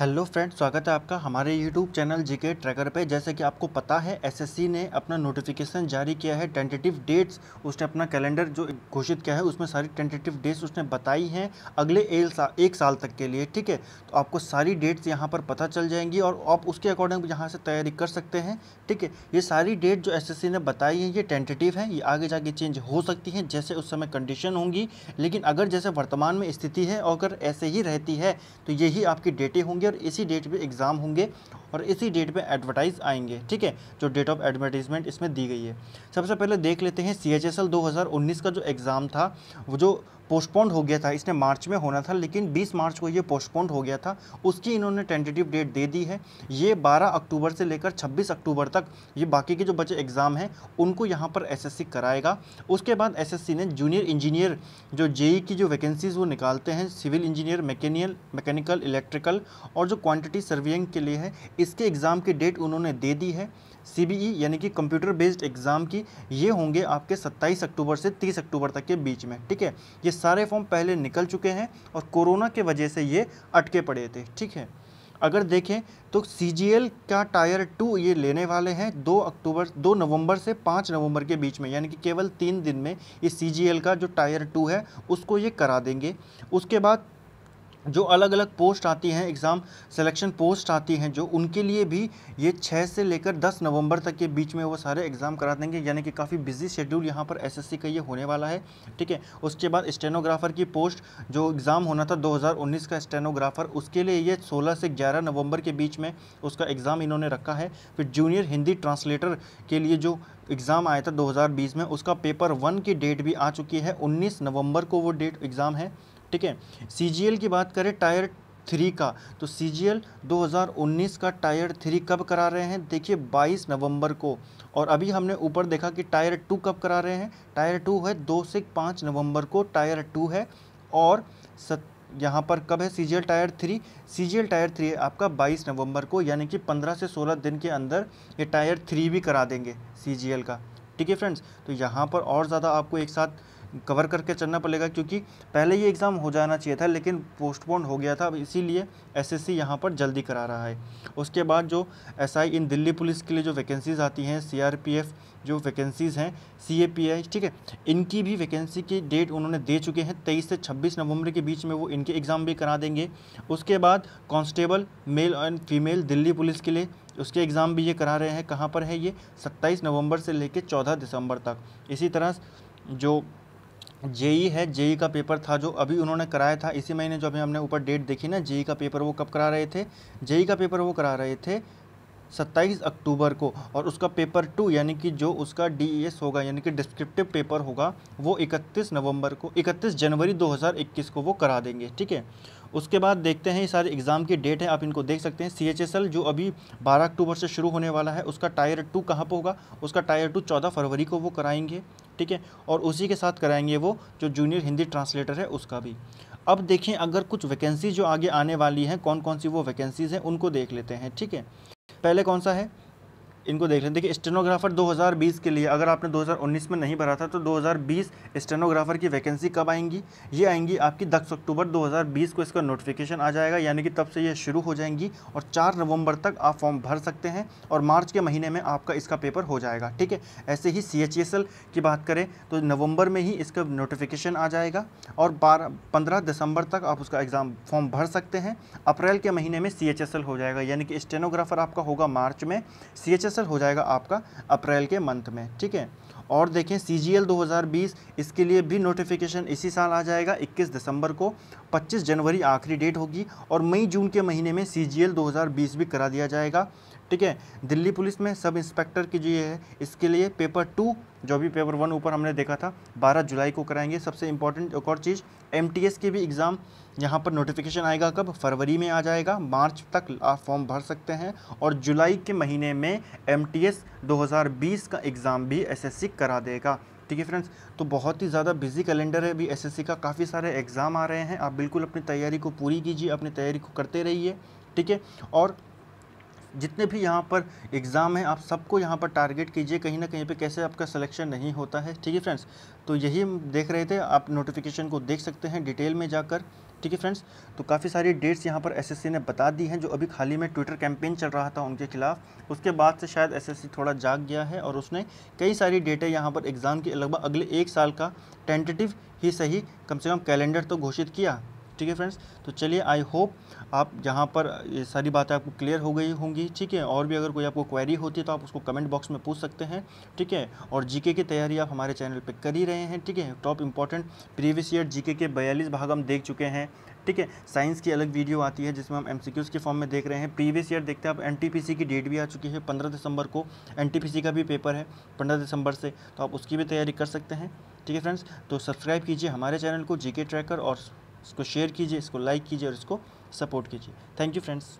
hello friends स्वागत है आपका हमारे यूट्यूब चैनल जीके ट्रैकर पे जैसे कि आपको पता है एसएससी ने अपना नोटिफिकेशन जारी किया है टेंटेटिव डेट्स उसने अपना कैलेंडर जो घोषित किया है उसमें सारी टेंटेटिव डेट्स उसने बताई हैं अगले एक साल एक साल तक के लिए ठीक है तो आपको सारी डेट्स यहाँ पर पता चल जाएंगी और आप उसके अकॉर्डिंग यहाँ से तैयारी कर सकते हैं ठीक है ये सारी डेट जो एस ने बताई है ये टेंटेटिव है ये आगे जाके चेंज हो सकती हैं जैसे उस समय कंडीशन होंगी लेकिन अगर जैसे वर्तमान में स्थिति है और अगर ऐसे ही रहती है तो यही आपकी डेटें होंगी और इसी डेट पे एग्ज़ाम होंगे और इसी डेट पे एडवर्टाइज आएंगे ठीक है जो डेट ऑफ एडवर्टीजमेंट इसमें दी गई है सबसे पहले देख लेते हैं सी एच एस एल दो हज़ार उन्नीस का जो एग्ज़ाम था वो जो पोस्टपोन्ड हो गया था इसने मार्च में होना था लेकिन 20 मार्च को ये पोस्टपोन्ड हो गया था उसकी इन्होंने टेंटेटिव डेट दे दी है ये 12 अक्टूबर से लेकर 26 अक्टूबर तक ये बाकी के जो बचे एग्ज़ाम हैं उनको यहाँ पर एसएससी कराएगा उसके बाद एसएससी ने जूनियर इंजीनियर जो जेई e की जो वैकेंसीज़ वो निकालते हैं civil engineer mechanical mechanical electrical और जो क्वान्टिटी सर्वियंग के लिए है इसके एग्ज़ाम की डेट उन्होंने दे दी है सी e, यानी कि कंप्यूटर बेस्ड एग्ज़ाम की ये होंगे आपके 27 अक्टूबर से 30 अक्टूबर तक के बीच में ठीक है ये सारे फॉर्म पहले निकल चुके हैं और कोरोना के वजह से ये अटके पड़े थे ठीक है अगर देखें तो सी का टायर टू ये लेने वाले हैं दो अक्टूबर दो नवंबर से पाँच नवंबर के बीच में यानी कि केवल तीन दिन में इस सी का जो टायर टू है उसको ये करा देंगे उसके बाद जो अलग अलग पोस्ट आती हैं एग्ज़ाम सिलेक्शन पोस्ट आती हैं जो उनके लिए भी ये छः से लेकर दस नवंबर तक के बीच में वो सारे एग्ज़ाम करा देंगे यानी कि काफ़ी बिजी शेड्यूल यहाँ पर एसएससी का ये होने वाला है ठीक है उसके बाद स्टेनोग्राफ़र की पोस्ट जो एग्ज़ाम होना था 2019 का स्टेनोग्राफ़र उसके लिए ये सोलह से ग्यारह नवम्बर के बीच में उसका एग्ज़ाम इन्होंने रखा है फिर जूनियर हिंदी ट्रांसलेटर के लिए जो एग्ज़ाम आया था दो में उसका पेपर वन की डेट भी आ चुकी है उन्नीस नवंबर को वो डेट एग्ज़ाम है ठीक है सी की बात करें टायर थ्री का तो सी जी एल 2019 का टायर थ्री कब करा रहे हैं देखिए 22 नवंबर को और अभी हमने ऊपर देखा कि टायर टू कब करा रहे हैं टायर टू है दो से पाँच नवंबर को टायर टू है और सत यहाँ पर कब है C G L tier three C G L tier three आपका 22 नवंबर को यानी कि 15 से 16 दिन के अंदर ये टायर थ्री भी करा देंगे सी जी एल का ठीक है फ्रेंड्स तो यहाँ पर और ज़्यादा आपको एक साथ कवर करके चलना पड़ेगा क्योंकि पहले ये एग्ज़ाम हो जाना चाहिए था लेकिन पोस्टपोन हो गया था अब इसीलिए एस एस यहाँ पर जल्दी करा रहा है उसके बाद जो एस आई इन दिल्ली पुलिस के लिए जो वैकेंसीज़ आती हैं सी आर पी एफ जो वैकेंसीज़ हैं सी ए पी आई ठीक है इनकी भी वैकेंसी की डेट उन्होंने दे चुके हैं तेईस से छब्बीस नवंबर के बीच में वो इनके एग्ज़ाम भी करा देंगे उसके बाद constable male and female Delhi police के लिए उसके एग्ज़ाम भी ये करा रहे हैं कहाँ पर है ये 27 नवंबर से लेकर 14 दिसंबर तक इसी तरह जो जेई है जेई का पेपर था जो अभी उन्होंने कराया था इसी महीने जो अभी हमने ऊपर डेट देखी ना जेई का पेपर वो कब करा रहे थे जेई का पेपर वो करा रहे थे 27 अक्टूबर को और उसका पेपर टू यानी कि जो उसका डी e होगा यानी कि डिस्क्रिप्टिव पेपर होगा वो 31 नवंबर को 31 जनवरी 2021 को वो करा देंगे ठीक है उसके बाद देखते हैं ये सारे एग्ज़ाम की डेट है आप इनको देख सकते हैं सी जो अभी 12 अक्टूबर से शुरू होने वाला है उसका टायर टू कहाँ पर होगा उसका टायर टू चौदह फरवरी को वो कराएंगे ठीक है और उसी के साथ कराएंगे वो जो जूनियर हिंदी ट्रांसलेटर है उसका भी अब देखें अगर कुछ वैकेंसी जो आगे आने वाली हैं कौन कौन सी वो वैकेंसीज़ हैं उनको देख लेते हैं ठीक है पहले कौन सा है इनको देख लें देखिए स्टेनोग्राफर 2020 के लिए अगर आपने 2019 में नहीं भरा था तो 2020 स्टेनोग्राफर की वैकेंसी कब आएंगी ये आएंगी आपकी 10 अक्टूबर 2020 को इसका नोटिफिकेशन आ जाएगा यानी कि तब से ये शुरू हो जाएंगी और 4 नवंबर तक आप फॉर्म भर सकते हैं और मार्च के महीने में आपका इसका पेपर हो जाएगा ठीक है ऐसे ही सी e की बात करें तो नवम्बर में ही इसका नोटिफिकेशन आ जाएगा और बारह पंद्रह दिसंबर तक आप उसका एग्ज़ाम फॉर्म भर सकते हैं अप्रैल के महीने में सी e हो जाएगा यानी कि स्टेनोग्राफर आपका होगा मार्च में सी आंसर हो जाएगा आपका अप्रैल के मंथ में ठीक है और देखें सी जी दो हज़ार बीस इसके लिए भी नोटिफिकेशन इसी साल आ जाएगा इक्कीस दिसंबर को पच्चीस जनवरी आखिरी डेट होगी और मई जून के महीने में सी जी दो हज़ार बीस भी करा दिया जाएगा ठीक है दिल्ली पुलिस में सब इंस्पेक्टर की जो ये है इसके लिए पेपर टू जो भी पेपर वन ऊपर हमने देखा था 12 जुलाई को कराएंगे सबसे इम्पॉर्टेंट एक और चीज़ एम के भी एग्ज़ाम यहाँ पर नोटिफिकेशन आएगा कब फरवरी में आ जाएगा मार्च तक आप फॉर्म भर सकते हैं और जुलाई के महीने में एम 2020 का एग्ज़ाम भी एस करा देगा ठीक है फ्रेंड्स तो बहुत ही ज़्यादा बिजी कैलेंडर है अभी एसएससी का काफ़ी सारे एग्ज़ाम आ रहे हैं आप बिल्कुल अपनी तैयारी को पूरी कीजिए अपनी तैयारी को करते रहिए ठीक है और जितने भी यहाँ पर एग्ज़ाम हैं आप सबको यहाँ पर टारगेट कीजिए कहीं ना कहीं पे कैसे आपका सिलेक्शन नहीं होता है ठीक है फ्रेंड्स तो यही देख रहे थे आप नोटिफिकेशन को देख सकते हैं डिटेल में जाकर ठीक है फ्रेंड्स तो काफ़ी सारी डेट्स यहाँ पर एसएससी ने बता दी हैं जो अभी खाली में ट्विटर कैंपेन चल रहा था उनके खिलाफ उसके बाद से शायद एसएससी थोड़ा जाग गया है और उसने कई सारी डेटें यहाँ पर एग्ज़ाम के लगभग अगले एक साल का टेंटेटिव ही सही कम से कम कैलेंडर तो घोषित किया ठीक है फ्रेंड्स तो चलिए आई होप आप यहाँ पर ये सारी बातें आपको क्लियर हो गई होंगी ठीक है और भी अगर कोई आपको क्वेरी होती है तो आप उसको कमेंट बॉक्स में पूछ सकते हैं ठीक है और जीके की तैयारी आप हमारे चैनल पर कर ही रहे हैं ठीक है top important previous year GK के बयालीस भाग हम देख चुके हैं ठीक है साइंस की अलग वीडियो आती है जिसमें हम एम के फॉर्म में देख रहे हैं प्रीवियस ईयर देखते हैं आप एन की डेट भी आ चुकी है पंद्रह दिसंबर को एन का भी पेपर है पंद्रह दिसंबर से तो आप उसकी भी तैयारी कर सकते हैं ठीक है फ्रेंड्स तो सब्सक्राइब कीजिए हमारे चैनल को जीके ट्रैकर और इसको शेयर कीजिए इसको लाइक कीजिए और इसको सपोर्ट कीजिए थैंक यू फ्रेंड्स